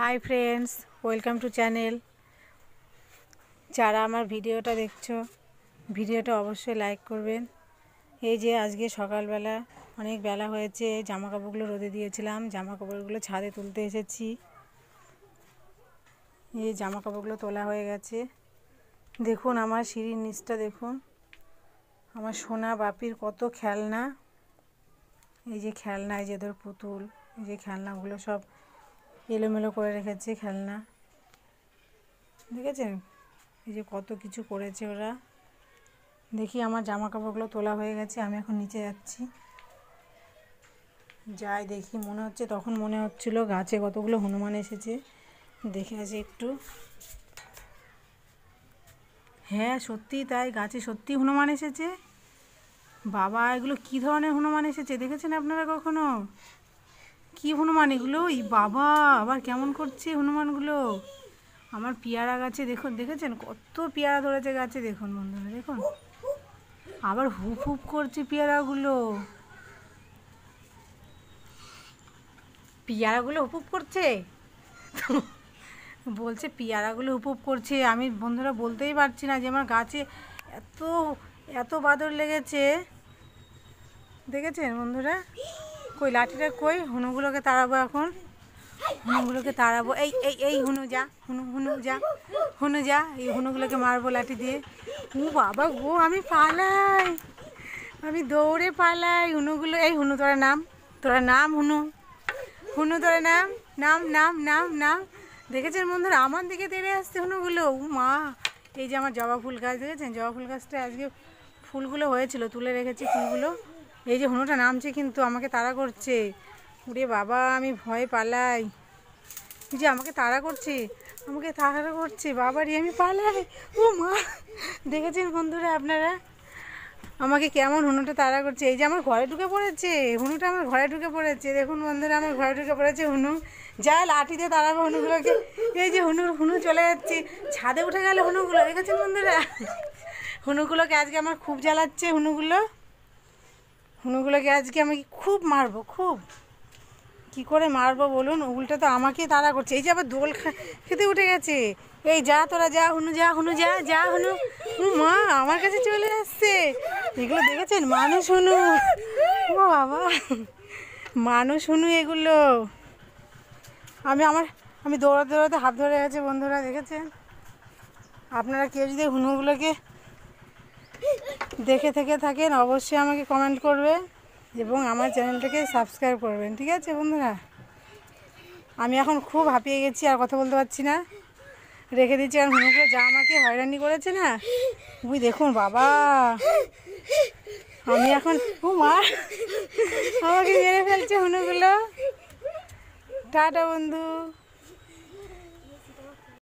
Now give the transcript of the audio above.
high friends welcome to channel যারা আমার ভিডিওটা দেখছো ভিডিওটা অবশ্যই লাইক করবেন এই যে আজকে সকালবেলা অনেক বেলা হয়েছে জামা কাপড়গুলো রোদে দিয়েছিলাম জামা কাপড়গুলো ছাদে তুলতে এসেছি এই জামা কাপড়গুলো তোলা হয়ে গেছে দেখুন আমার সিঁড়ির নিচটা দেখুন আমার সোনা বাপির কত খেলনা এই যে খেলনা এই যে ধর পুতুল এই যে খেলনাগুলো সব এলোমেলো করে রেখেছে খেলনা দেখেছেন এই যে কত কিছু করেছে ওরা দেখি আমার জামা কাপড়গুলো তোলা হয়ে গেছে আমি এখন নিচে যাচ্ছি যাই দেখি মনে হচ্ছে তখন মনে হচ্ছিল গাছে কতগুলো হনুমান এসেছে দেখে আছে একটু হ্যাঁ সত্যি তাই গাছে সত্যি হনুমান এসেছে বাবা এগুলো কি ধরনের হনুমান এসেছে দেখেছেন আপনারা কখনো কি হনুমান এগুলো ই বাবা আবার কেমন করছে হনুমানগুলো আমার পেয়ারা গাছে দেখুন দেখেছেন কত পেয়ারা ধরেছে গাছে দেখুন বন্ধুরা দেখুন আবার হুপ হুপ করছে পেয়ারাগুলো পেয়ারাগুলো হুপ করছে বলছে পেয়ারাগুলো হুপ করছে আমি বন্ধুরা বলতেই পারছি না যে আমার গাছে এত এত বাদর লেগেছে দেখেছেন বন্ধুরা কই লাঠিটা কই হনুগুলোকে তাড়াবো এখন হনুগুলোকে তাড়াবো এই এই এই হনু যা হনু হনু যা হনু যা এই হনুগুলোকে মারবো লাঠি দিয়ে ও বাবা গো আমি পালাই আমি দৌড়ে পালাই হনুগুলো এই হনু তোর নাম তোরা নাম হনু হনু তোর নাম নাম নাম নাম নাম দেখেছেন বন্ধুরা আমার দিকে তেড়ে আসছে হনুগুলো ও মা এই যে আমার জবা ফুল গাছ দেখেছেন জবা ফুল গাছটা আজকে ফুলগুলো হয়েছিল তুলে রেখেছি ফুলগুলো এই যে হনুটা নামছে কিন্তু আমাকে তাড়া করছে উড়ে বাবা আমি ভয় পালাই এই যে আমাকে তাড়া করছে আমাকে তাড়া করছে বাবারই আমি পালাই ও মা দেখেছেন বন্ধুরা আপনারা আমাকে কেমন হনুটা তাড়া করছে এই যে আমার ঘরে ঢুকে পড়েছে হনুটা আমার ঘরে ঢুকে পড়েছে দেখুন বন্ধুরা আমার ঘরে ঢুকে পড়েছে হনু যা দিয়ে তাড়াবে হনুগুলোকে এই যে হনু হনু চলে যাচ্ছে ছাদে উঠে গেল হনুগুলো দেখেছেন বন্ধুরা হনুগুলোকে আজকে আমার খুব জ্বালাচ্ছে হনুগুলো হনুগুলোকে আজকে আমি খুব মারব খুব কি করে মারবো বলুন উল্টা তো আমাকে তাড়া করছে এই যে আবার দোল খেতে উঠে গেছে এই যা তোরা যা হুনু যা হুনু যা যা হুনু মা আমার কাছে চলে আসছে এগুলো দেখেছেন মানুষ হুনু ও বাবা মানুষ হুনু এগুলো আমি আমার আমি দৌড়াতে দৌড়াতে হাত ধরে গেছে বন্ধুরা দেখেছেন আপনারা কেউ যদি হুনুগুলোকে দেখে থেকে থাকেন অবশ্যই আমাকে কমেন্ট করবে এবং আমার চ্যানেলটাকে সাবস্ক্রাইব করবেন ঠিক আছে বন্ধুরা আমি এখন খুব হাঁপিয়ে গেছি আর কথা বলতে পারছি না রেখে দিচ্ছি আর হুনুকে যা আমাকে হয়রানি করেছে না বুঝি দেখুন বাবা আমি এখন মা আমাকে মেরে ফেলছে হুনুগুলো টাটা বন্ধু